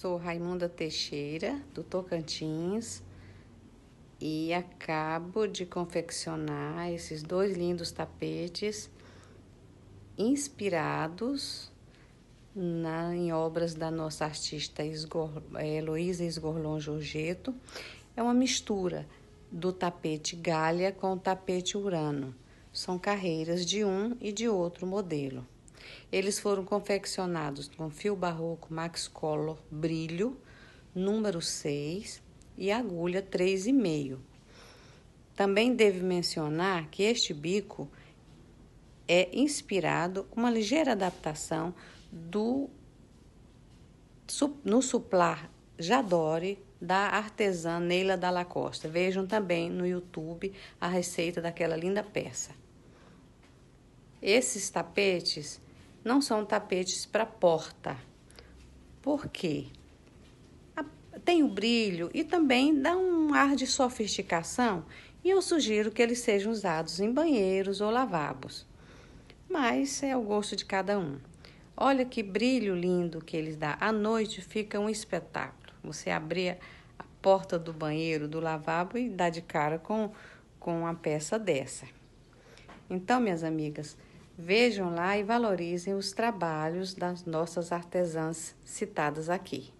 Sou Raimunda Teixeira, do Tocantins, e acabo de confeccionar esses dois lindos tapetes inspirados na, em obras da nossa artista Esgor, é, Heloísa Esgorlon Jorgeto. É uma mistura do tapete Galha com o tapete Urano. São carreiras de um e de outro modelo. Eles foram confeccionados com fio barroco Max Color brilho número 6 e agulha 3,5. Também devo mencionar que este bico é inspirado uma ligeira adaptação do no suplar Jadore da artesã Neila Dalla Costa. Vejam também no YouTube a receita daquela linda peça. Esses tapetes não são tapetes para porta. Por quê? Tem o brilho e também dá um ar de sofisticação, e eu sugiro que eles sejam usados em banheiros ou lavabos. Mas é o gosto de cada um. Olha que brilho lindo que eles dão. À noite fica um espetáculo. Você abrir a porta do banheiro, do lavabo e dá de cara com, com uma peça dessa. Então, minhas amigas, Vejam lá e valorizem os trabalhos das nossas artesãs citadas aqui.